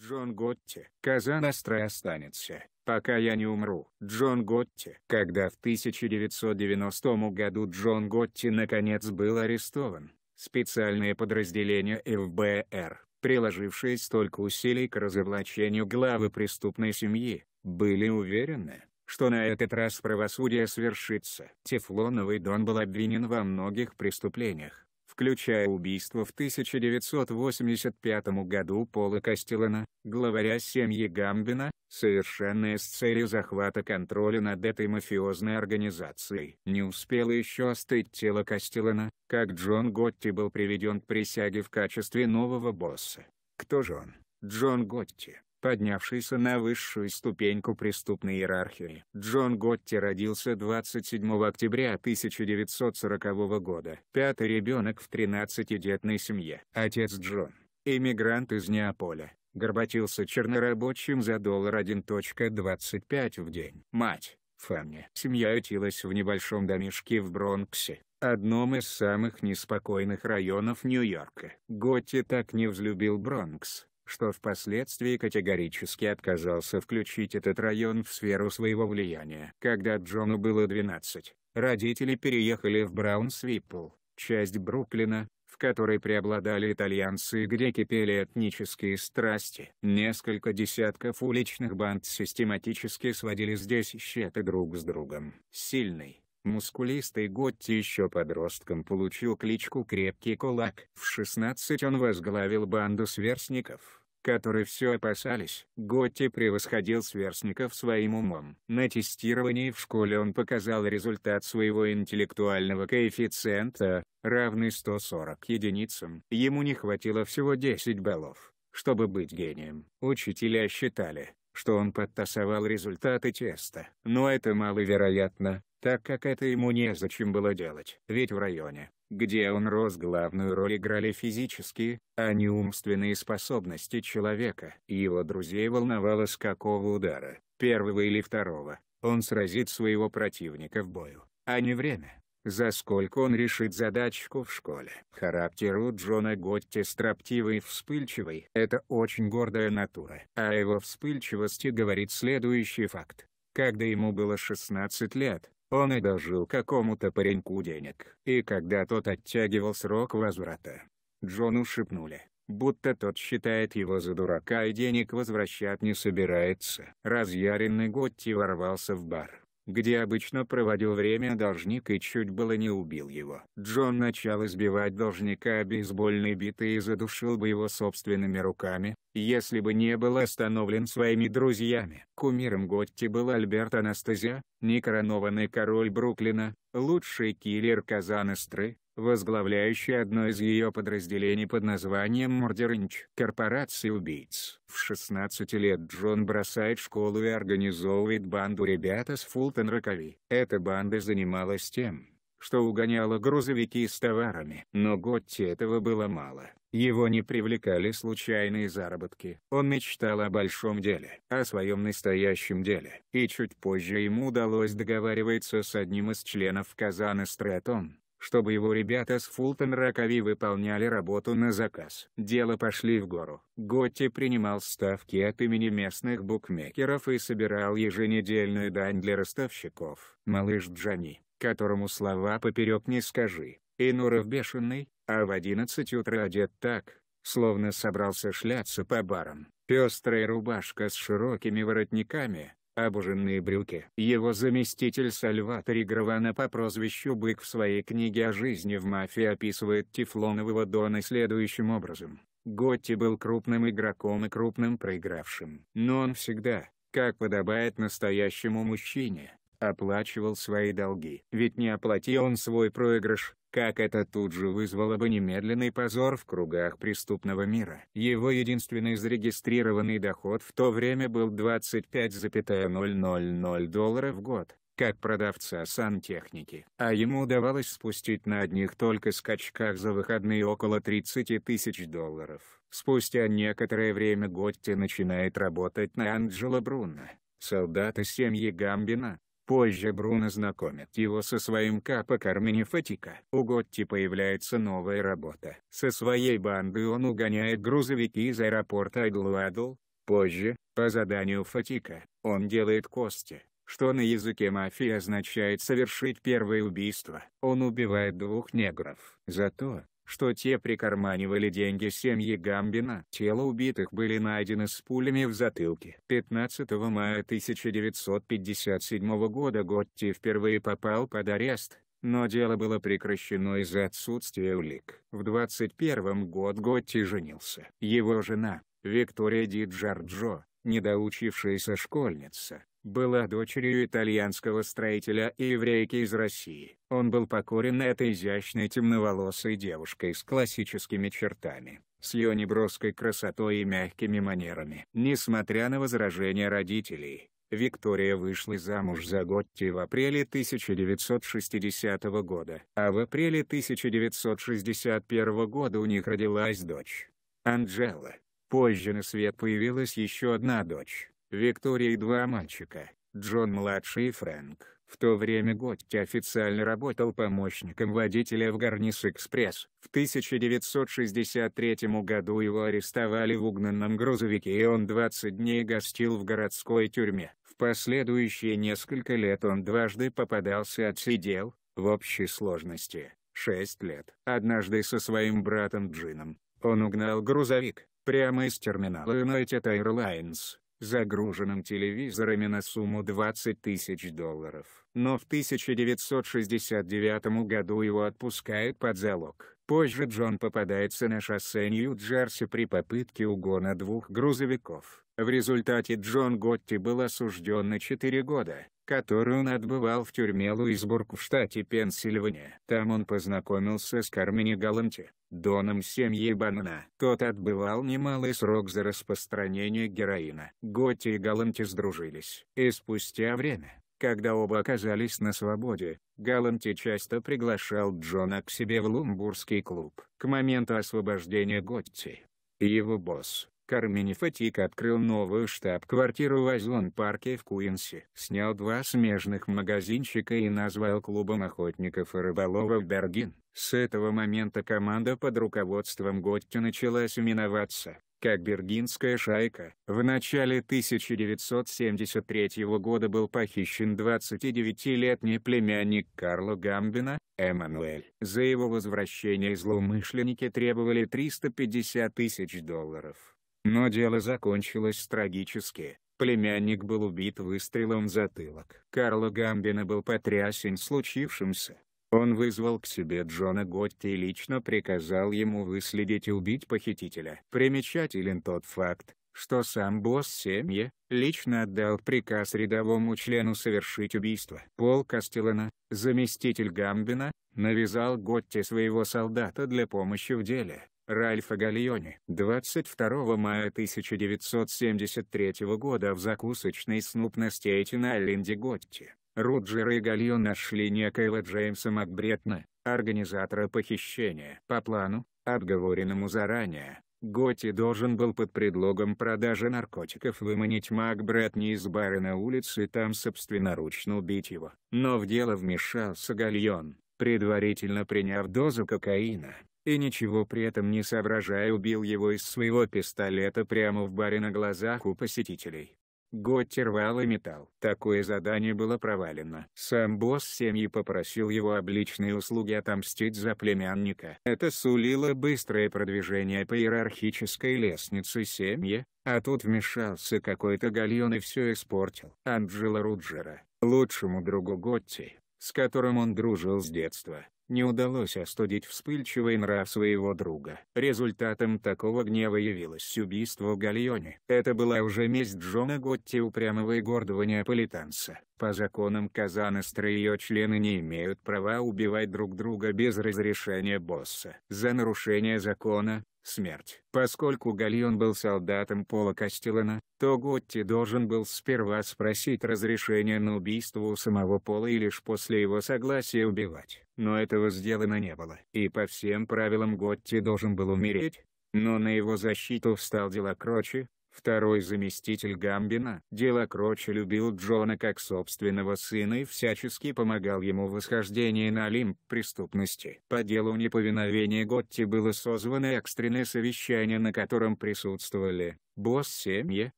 Джон Готти. Казан Астра останется, пока я не умру. Джон Готти. Когда в 1990 году Джон Готти наконец был арестован, специальное подразделение ФБР, приложившие столько усилий к разоблачению главы преступной семьи, были уверены, что на этот раз правосудие свершится. Тефлоновый Дон был обвинен во многих преступлениях, включая убийство в 1985 году Пола Кастеллана, главаря семьи Гамбина, совершенное с целью захвата контроля над этой мафиозной организацией. Не успело еще остыть тело Кастеллана, как Джон Готти был приведен к присяге в качестве нового босса. Кто же он? Джон Готти поднявшийся на высшую ступеньку преступной иерархии. Джон Готти родился 27 октября 1940 года. Пятый ребенок в 13-детной семье. Отец Джон, эмигрант из Неаполя, горбатился чернорабочим за доллар 1.25 в день. Мать, Фанни. Семья ютилась в небольшом домишке в Бронксе одном из самых неспокойных районов Нью-Йорка. Готти так не взлюбил Бронкс, что впоследствии категорически отказался включить этот район в сферу своего влияния. Когда Джону было 12, родители переехали в Браунсвиппл, часть Бруклина, в которой преобладали итальянцы и где кипели этнические страсти. Несколько десятков уличных банд систематически сводили здесь счеты друг с другом. Сильный, Мускулистый Готти еще подростком получил кличку «Крепкий кулак». В 16 он возглавил банду сверстников, которые все опасались. Готти превосходил сверстников своим умом. На тестировании в школе он показал результат своего интеллектуального коэффициента, равный 140 единицам. Ему не хватило всего 10 баллов, чтобы быть гением. Учителя считали, что он подтасовал результаты теста. Но это маловероятно, так как это ему незачем было делать. Ведь в районе, где он рос главную роль играли физические, а не умственные способности человека. Его друзей волновало с какого удара, первого или второго, он сразит своего противника в бою, а не время за сколько он решит задачку в школе. Характер у Джона Готти строптивый и вспыльчивый. Это очень гордая натура. О его вспыльчивости говорит следующий факт. Когда ему было 16 лет, он одолжил какому-то пареньку денег. И когда тот оттягивал срок возврата, Джону шепнули, будто тот считает его за дурака и денег возвращать не собирается. Разъяренный Готти ворвался в бар где обычно проводил время должник и чуть было не убил его. Джон начал избивать должника бейсбольной битой и задушил бы его собственными руками, если бы не был остановлен своими друзьями. Кумиром Готти был Альберт Анастазия, некоронованный король Бруклина, лучший киллер Казанестры, возглавляющий одно из ее подразделений под названием Murder Inc. Корпорация убийц. В 16 лет Джон бросает школу и организовывает банду ребята с Фултон-Рокови. Эта банда занималась тем, что угоняла грузовики с товарами. Но Готти этого было мало. Его не привлекали случайные заработки. Он мечтал о большом деле, о своем настоящем деле. И чуть позже ему удалось договариваться с одним из членов Казана Стрэттон, чтобы его ребята с Фултон Ракови выполняли работу на заказ. Дело пошли в гору. Готти принимал ставки от имени местных букмекеров и собирал еженедельную дань для ростовщиков. Малыш Джани, которому слова поперек не скажи, и Нуров бешеный, а в 11 утра одет так, словно собрался шляться по барам. Пестрая рубашка с широкими воротниками, Обуженные брюки. Его заместитель Сальватори Гравана по прозвищу «Бык» в своей книге о жизни в мафии описывает Тефлонового Дона следующим образом. Готти был крупным игроком и крупным проигравшим. Но он всегда, как подобает настоящему мужчине, оплачивал свои долги. Ведь не оплатил он свой проигрыш, как это тут же вызвало бы немедленный позор в кругах преступного мира. Его единственный зарегистрированный доход в то время был 25,000 долларов в год, как продавца сантехники. А ему удавалось спустить на одних только скачках за выходные около 30 тысяч долларов. Спустя некоторое время Готти начинает работать на Анджела Бруна, солдата семьи Гамбина, Позже Бруно знакомит его со своим капо Кармени Фатика. У Готти появляется новая работа. Со своей бандой он угоняет грузовики из аэропорта Айдлуадл. Позже, по заданию Фатика, он делает кости, что на языке мафии означает совершить первое убийство. Он убивает двух негров. За то, что те прикарманивали деньги семьи Гамбина. Тело убитых были найдены с пулями в затылке. 15 мая 1957 года Готти впервые попал под арест, но дело было прекращено из-за отсутствия улик. В 21 год Готти женился. Его жена, Виктория Диджарджо, недоучившаяся школьница, была дочерью итальянского строителя и еврейки из России. Он был покорен этой изящной темноволосой девушкой с классическими чертами, с ее неброской красотой и мягкими манерами. Несмотря на возражения родителей, Виктория вышла замуж за Готти в апреле 1960 года, а в апреле 1961 года у них родилась дочь. Анджела. Позже на свет появилась еще одна дочь, Виктория и два мальчика, Джон-младший и Фрэнк. В то время Готти официально работал помощником водителя в Гарнис Экспресс. В 1963 году его арестовали в угнанном грузовике и он 20 дней гостил в городской тюрьме. В последующие несколько лет он дважды попадался отсидел, в общей сложности, 6 лет. Однажды со своим братом Джином, он угнал грузовик, прямо из терминала United Airlines, загруженным телевизорами на сумму 20 тысяч долларов. Но в 1969 году его отпускают под залог. Позже Джон попадается на шоссе Нью-Джерси при попытке угона двух грузовиков. В результате Джон Готти был осужден на 4 года, которую он отбывал в тюрьме Луисбург в штате Пенсильвания. Там он познакомился с Кармини Галанти, доном семьи Банана. Тот отбывал немалый срок за распространение героина. Готти и Галанти сдружились. И спустя время, когда оба оказались на свободе, Галанти часто приглашал Джона к себе в Лумбургский клуб. К моменту освобождения Готти, его босс, Кармини Фатик открыл новую штаб-квартиру в Озлон-парке в Куинсе. Снял два смежных магазинчика и назвал клубом охотников и рыболовов «Бергин». С этого момента команда под руководством Готти начала именоваться как бергинская шайка. В начале 1973 года был похищен 29-летний племянник Карла Гамбина, Эммануэль. За его возвращение злоумышленники требовали 350 тысяч долларов. Но дело закончилось трагически. Племянник был убит выстрелом в затылок. Карло Гамбина был потрясен случившимся. Он вызвал к себе Джона Готти и лично приказал ему выследить и убить похитителя. Примечателен тот факт, что сам босс семьи, лично отдал приказ рядовому члену совершить убийство. Пол Кастеллана, заместитель Гамбина, навязал Готти своего солдата для помощи в деле. Ральфа Гальони. 22 мая 1973 года в закусочной Снуп на Стейтен-Айленде Готти, Роджер и Гальон нашли некоего Джеймса Макбретна, организатора похищения. По плану, обговоренному заранее, Готти должен был под предлогом продажи наркотиков выманить Макбретни из бара на улице и там собственноручно убить его. Но в дело вмешался Гальон, предварительно приняв дозу кокаина и ничего при этом не соображая убил его из своего пистолета прямо в баре на глазах у посетителей. Готти рвал и металл. Такое задание было провалено. Сам босс семьи попросил его обличные услуги отомстить за племянника. Это сулило быстрое продвижение по иерархической лестнице семьи, а тут вмешался какой-то гальон и все испортил. Анджела Руджера, лучшему другу Готти, с которым он дружил с детства, не удалось остудить вспыльчивый нрав своего друга. Результатом такого гнева явилось убийство Гальони. Это была уже месть Джона Готти упрямого и гордого неаполитанца. По законам Казанестра ее члены не имеют права убивать друг друга без разрешения босса. За нарушение закона, смерть. Поскольку Гальон был солдатом Пола Кастелана, то Готти должен был сперва спросить разрешение на убийство у самого Пола и лишь после его согласия убивать. Но этого сделано не было. И по всем правилам Готти должен был умереть. Но на его защиту встал Делакрочи, Второй заместитель Гамбина, Дела Кроча любил Джона как собственного сына и всячески помогал ему в восхождении на Олимп преступности. По делу неповиновения Готти было созвано экстренное совещание на котором присутствовали босс семьи,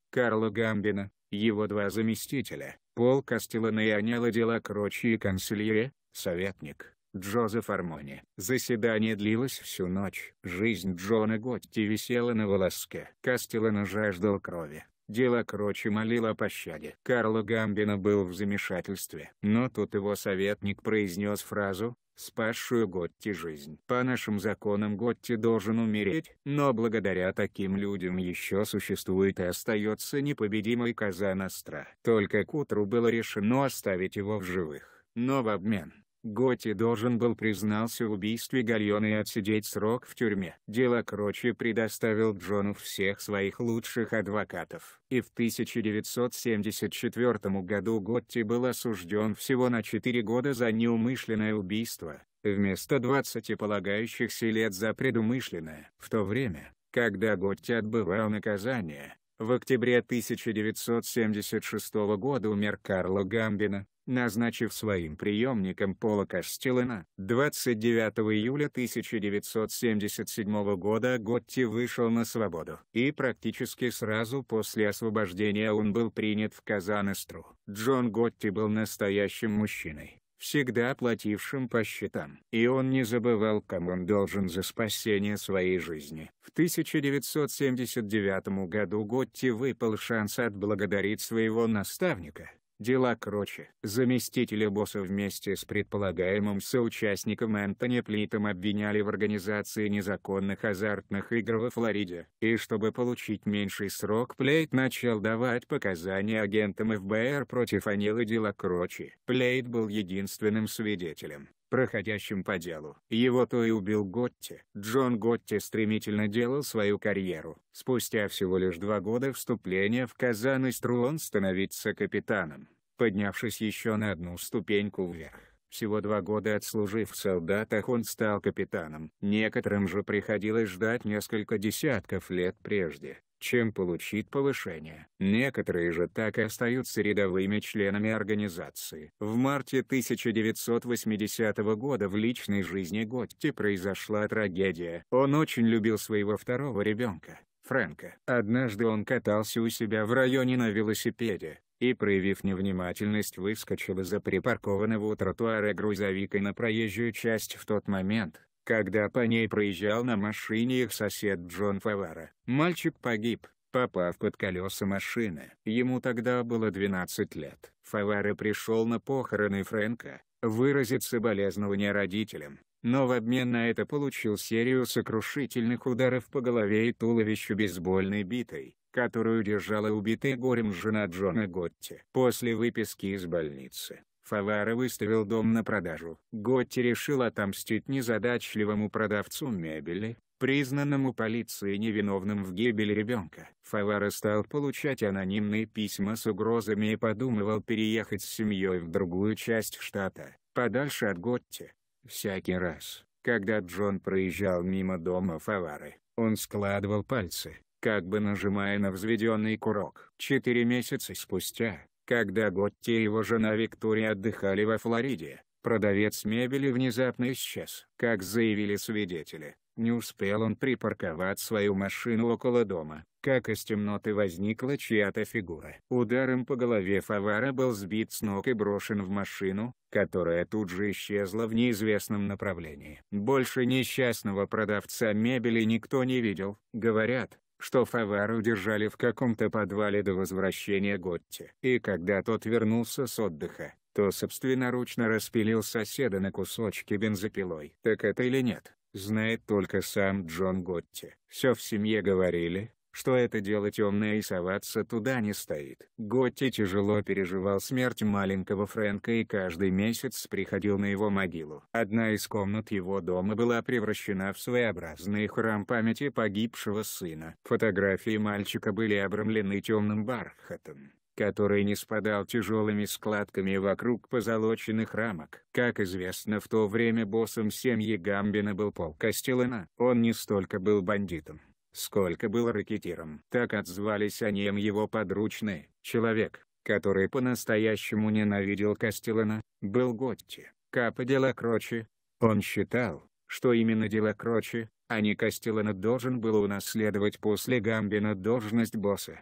Карла Гамбина, его два заместителя, Пол Кастеллана и Анела Дела Крочи и консилье, советник, Джозеф Армони. Заседание длилось всю ночь. Жизнь Джона Готти висела на волоске. Кастеллана жаждал крови. Дело Крочи молил о пощаде. Карло Гамбино был в замешательстве. Но тут его советник произнес фразу, спасшую Готти жизнь. По нашим законам Готти должен умереть, но благодаря таким людям еще существует и остается непобедимый Казан Астра. Только к утру было решено оставить его в живых но в обмен Готи должен был признался в убийстве Гальона и отсидеть срок в тюрьме. Дело Крочи предоставил Джону всех своих лучших адвокатов. И в 1974 году Готти был осужден всего на 4 года за неумышленное убийство, вместо 20 полагающихся лет за предумышленное. В то время, когда Готти отбывал наказание, в октябре 1976 года умер Карло Гамбина, назначив своим преемником Пола Каштелена. 29 июля 1977 года Готти вышел на свободу. И практически сразу после освобождения он был принят в Казанестру. Джон Готти был настоящим мужчиной всегда платившим по счетам. И он не забывал, кому он должен за спасение своей жизни. В 1979 году Готти выпал шанс отблагодарить своего наставника Дела круче. Заместителя босса вместе с предполагаемым соучастником Энтони Плитом обвиняли в организации незаконных азартных игр во Флориде. И чтобы получить меньший срок, Плейт начал давать показания агентам ФБР против Анилы Делакрочи. Плейт был единственным свидетелем, проходящим по делу. Его то и убил Готти. Джон Готти стремительно делал свою карьеру. Спустя всего лишь два года вступления в Казан и Струон становится капитаном, поднявшись еще на одну ступеньку вверх. Всего два года отслужив в солдатах он стал капитаном. Некоторым же приходилось ждать несколько десятков лет прежде, чем получит повышение. Некоторые же так и остаются рядовыми членами организации. В марте 1980 года в личной жизни Готти произошла трагедия. Он очень любил своего второго ребенка, Фрэнка. Однажды он катался у себя в районе на велосипеде и, проявив невнимательность, выскочил из-за припаркованного у тротуара грузовика на проезжую часть в тот момент, когда по ней проезжал на машине их сосед Джон Фавара. Мальчик погиб, попав под колеса машины. Ему тогда было 12 лет. Фавара пришел на похороны Фрэнка, выразить соболезнования родителям, но в обмен на это получил серию сокрушительных ударов по голове и туловищу бейсбольной битой, которую держала убитая горем жена Джона Готти. После выписки из больницы, Фавара выставил дом на продажу. Готти решил отомстить незадачливому продавцу мебели, признанному полицией невиновным в гибели ребенка. Фавара стал получать анонимные письма с угрозами и подумывал переехать с семьей в другую часть штата, подальше от Готти. Всякий раз, когда Джон проезжал мимо дома Фавары, он складывал пальцы, как бы нажимая на взведенный курок. Четыре месяца спустя, когда Готти и его жена Виктория отдыхали во Флориде, продавец мебели внезапно исчез. Как заявили свидетели, не успел он припарковать свою машину около дома, как из темноты возникла чья-то фигура. Ударом по голове Фавара был сбит с ног и брошен в машину, которая тут же исчезла в неизвестном направлении. Больше несчастного продавца мебели никто не видел. Говорят, что Фавару держали в каком-то подвале до возвращения Готти. И когда тот вернулся с отдыха, то собственноручно распилил соседа на кусочки бензопилой. Так это или нет, знает только сам Джон Готти. Все в семье говорили, что это дело темное и соваться туда не стоит. Готти тяжело переживал смерть маленького Фрэнка и каждый месяц приходил на его могилу. Одна из комнат его дома была превращена в своеобразный храм памяти погибшего сына. Фотографии мальчика были обрамлены темным бархатом который не спадал тяжелыми складками вокруг позолоченных рамок. Как известно, в то время боссом семьи Гамбина был Пол Кастеллана. Он не столько был бандитом, Сколько был ракетиром. Так отзвались о нем его подручные. Человек, который по-настоящему ненавидел Кастеллана, был Готти. Капа Дела Крочи. Он считал, что именно Дела Крочи, а не Кастеллана должен был унаследовать после Гамбина должность босса.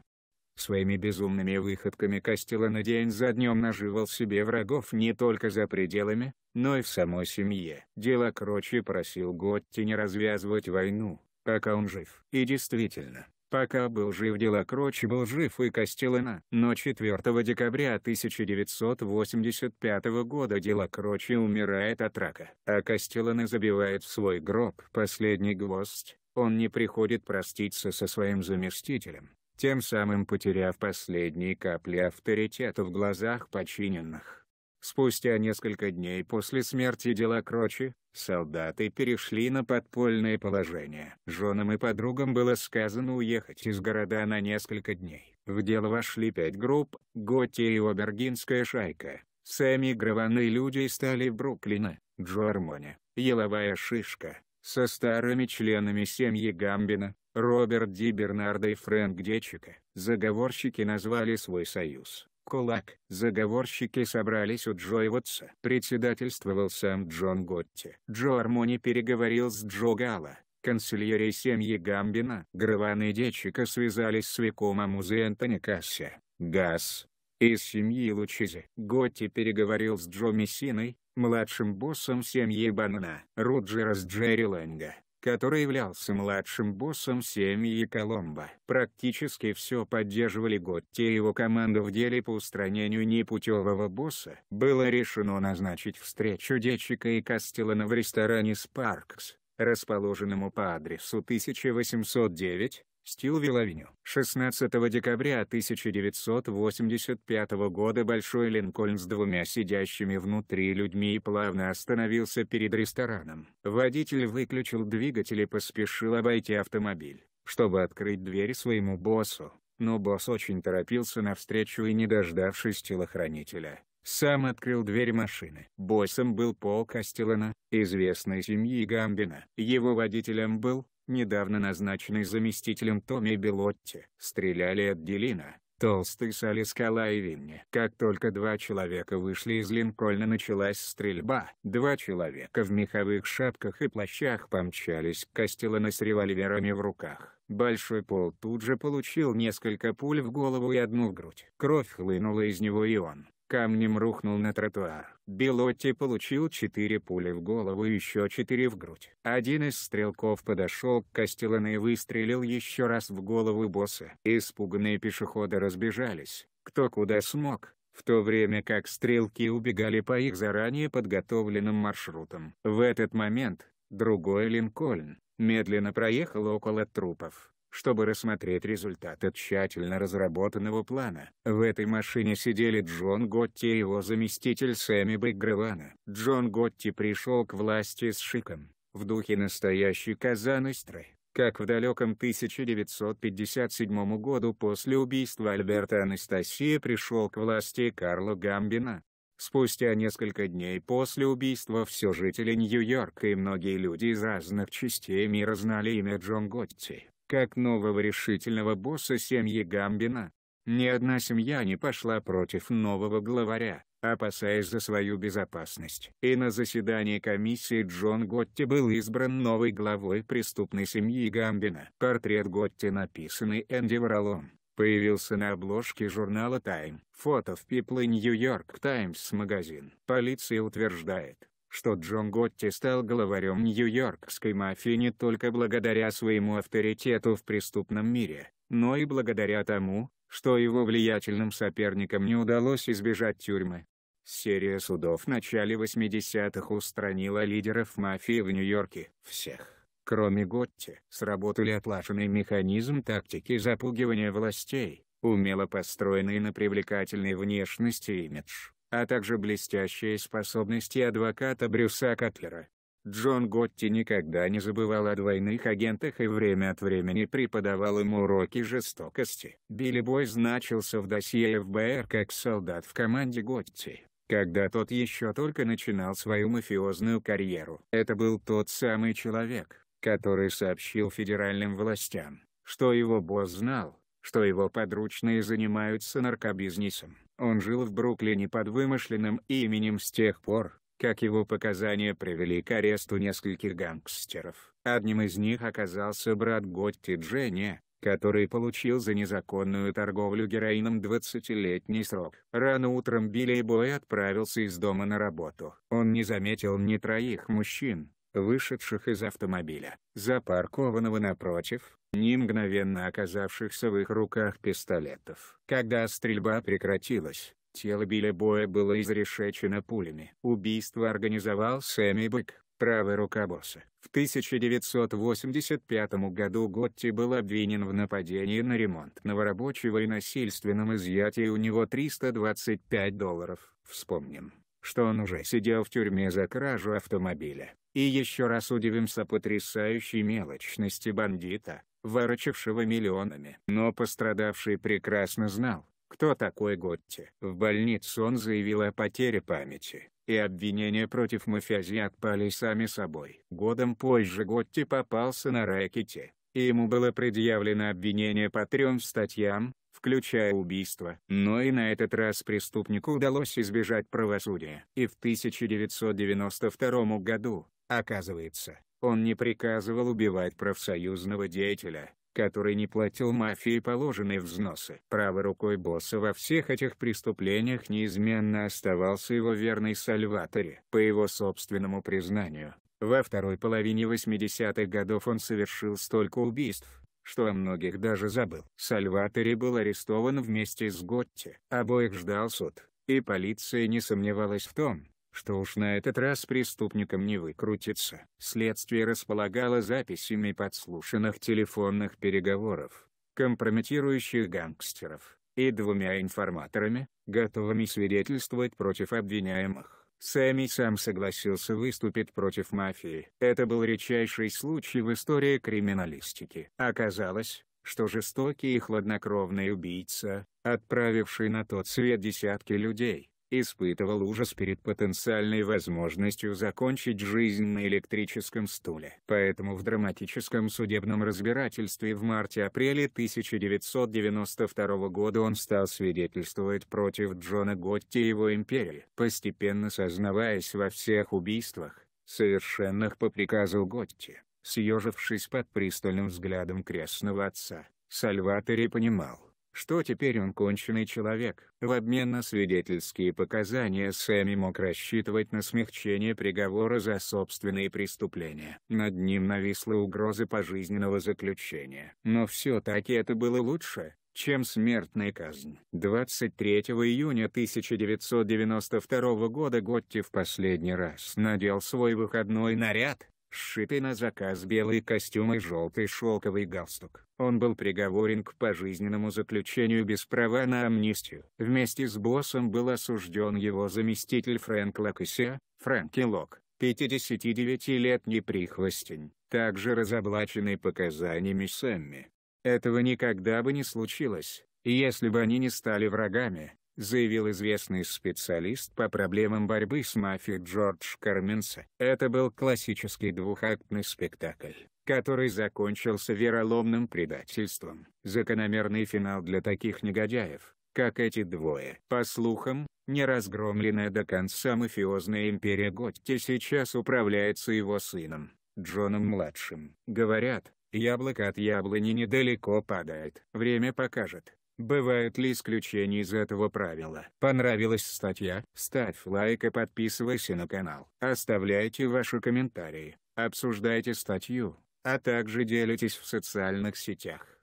Своими безумными выходками Кастеллана день за днем наживал себе врагов не только за пределами, но и в самой семье. Дело Крочи просил Готти не развязывать войну, пока он жив. И действительно, пока был жив дела Крочи был жив и Костелына. Но 4 декабря 1985 года дела Крочи умирает от рака. А Костелына забивает в свой гроб последний гвоздь. Он не приходит проститься со своим заместителем, тем самым потеряв последние капли авторитета в глазах подчиненных. Спустя несколько дней после смерти дела Крочи, солдаты перешли на подпольное положение. Женам и подругам было сказано уехать из города на несколько дней. В дело вошли пять групп, Готия и Обергинская шайка. Сами граваны люди стали в Бруклина, Джормоне, Еловая Шишка, со старыми членами семьи Гамбина, Роберт Ди Бернардо и Фрэнк Дечика. Заговорщики назвали свой союз кулак. Заговорщики собрались у Джо Ивотса. Председательствовал сам Джон Готти. Джо Армони переговорил с Джо Гала, канцелярией семьи Гамбина. Граван и Дечика связались с Викомом Музе Энтони Касси, Газ, из семьи Лучизи. Готти переговорил с Джо Мессиной, младшим боссом семьи Банана. Роджера с Джерри Лэнга который являлся младшим боссом семьи Коломбо. Практически все поддерживали Готти и его команду в деле по устранению непутевого босса. Было решено назначить встречу Дечика и Кастелана в ресторане «Спаркс», расположенному по адресу 1809 Стилвилл Авеню. 16 декабря 1985 года Большой Линкольн с двумя сидящими внутри людьми плавно остановился перед рестораном. Водитель выключил двигатель и поспешил обойти автомобиль, чтобы открыть дверь своему боссу. Но босс очень торопился навстречу и не дождавшись телохранителя, сам открыл дверь машины. Боссом был Пол Кастеллана, известной семьи Гамбина. Его водителем был, недавно назначенный заместителем Томми Белотти, стреляли от Делина, Толстый Салли Скала и Винни. Как только два человека вышли из Линкольна началась стрельба. Два человека в меховых шапках и плащах помчались к Костелану с револьверами в руках. Большой Пол тут же получил несколько пуль в голову и одну в грудь. Кровь хлынула из него и он, камнем рухнул на тротуар. Белотти получил четыре пули в голову и еще четыре в грудь. Один из стрелков подошел к Костелан и выстрелил еще раз в голову босса. Испуганные пешеходы разбежались, кто куда смог, в то время как стрелки убегали по их заранее подготовленным маршрутам. В этот момент, другой Линкольн, медленно проехал около трупов чтобы рассмотреть результаты тщательно разработанного плана. В этой машине сидели Джон Готти и его заместитель Сэмми Бэггревана. Джон Готти пришел к власти с шиком, в духе настоящей казаныстры, как в далеком 1957 году после убийства Альберта Анастасии пришел к власти Карло Гамбина. Спустя несколько дней после убийства все жители Нью-Йорка и многие люди из разных частей мира знали имя Джон Готти как нового решительного босса семьи Гамбина. Ни одна семья не пошла против нового главаря, опасаясь за свою безопасность. И на заседании комиссии Джон Готти был избран новой главой преступной семьи Гамбина. Портрет Готти, написанный Энди Варолом, появился на обложке журнала Time. Фото в People New York Times магазин. Полиция утверждает, что Джон Готти стал главарем нью-йоркской мафии не только благодаря своему авторитету в преступном мире, но и благодаря тому, что его влиятельным соперникам не удалось избежать тюрьмы. Серия судов в начале 80-х устранила лидеров мафии в Нью-Йорке. Всех, кроме Готти, сработали отлаженный механизм тактики запугивания властей, умело построенный на привлекательной внешности имидж, а также блестящие способности адвоката Брюса Катлера. Джон Готти никогда не забывал о двойных агентах и время от времени преподавал ему уроки жестокости. Билли Бой значился в досье ФБР как солдат в команде Готти, когда тот еще только начинал свою мафиозную карьеру. Это был тот самый человек, который сообщил федеральным властям, что его босс знал, что его подручные занимаются наркобизнесом. Он жил в Бруклине под вымышленным именем с тех пор, как его показания привели к аресту нескольких гангстеров. Одним из них оказался брат Готти Дженни, который получил за незаконную торговлю героином 20-летний срок. Рано утром Билли Бой отправился из дома на работу. Он не заметил ни троих мужчин, вышедших из автомобиля, запаркованного напротив, ни мгновенно оказавшихся в их руках пистолетов. Когда стрельба прекратилась, тело Билли Боя было изрешечено пулями. Убийство организовал Сэмми Бык, правый рука босса. В 1985 году Готти был обвинен в нападении на ремонтного рабочего и насильственном изъятии у него 325 долларов. Вспомним что он уже сидел в тюрьме за кражу автомобиля. И еще раз удивимся потрясающей мелочности бандита, ворочавшего миллионами. Но пострадавший прекрасно знал, кто такой Готти. В больницу он заявил о потере памяти, и обвинения против мафиази отпали сами собой. Годом позже Готти попался на рэкете, и ему было предъявлено обвинение по трем статьям, включая убийство. Но и на этот раз преступнику удалось избежать правосудия. И в 1992 году, оказывается, он не приказывал убивать профсоюзного деятеля, который не платил мафии положенные взносы. Правой рукой босса во всех этих преступлениях неизменно оставался его верный Сальваторе. По его собственному признанию, во второй половине 80-х годов он совершил столько убийств, что о многих даже забыл. Сальватори был арестован вместе с Готти. Обоих ждал суд, и полиция не сомневалась в том, что уж на этот раз преступникам не выкрутится. Следствие располагало записями подслушанных телефонных переговоров, компрометирующих гангстеров, и двумя информаторами, готовыми свидетельствовать против обвиняемых. Сэмми сам согласился выступить против мафии. Это был редчайший случай в истории криминалистики. Оказалось, что жестокий и хладнокровный убийца, отправивший на тот свет десятки людей, испытывал ужас перед потенциальной возможностью закончить жизнь на электрическом стуле. Поэтому в драматическом судебном разбирательстве в марте-апреле 1992 года он стал свидетельствовать против Джона Готти и его империи, постепенно сознаваясь во всех убийствах, совершенных по приказу Готти. Съежившись под пристальным взглядом крестного отца, Сальватори понимал, что теперь он конченый человек. В обмен на свидетельские показания Сэмми мог рассчитывать на смягчение приговора за собственные преступления. Над ним нависла угроза пожизненного заключения. Но все-таки это было лучше, чем смертная казнь. 23 июня 1992 года Готти в последний раз надел свой выходной наряд, сшитый на заказ белый костюм и желтый шелковый галстук. Он был приговорен к пожизненному заключению без права на амнистию. Вместе с боссом был осужден его заместитель Фрэнк Лакосе, Фрэнки Лок, 59-летний прихвостень, также разоблаченный показаниями Сэмми. Этого никогда бы не случилось, если бы они не стали врагами, заявил известный специалист по проблемам борьбы с мафией Джордж Карменса. Это был классический двухактный спектакль, который закончился вероломным предательством. Закономерный финал для таких негодяев, как эти двое. По слухам, неразгромленная до конца мафиозная империя Готти сейчас управляется его сыном, Джоном-младшим. Говорят, яблоко от яблони недалеко падает. Время покажет, Бывают ли исключения из этого правила? Понравилась статья? Ставь лайк и подписывайся на канал. Оставляйте ваши комментарии, обсуждайте статью, а также делитесь в социальных сетях.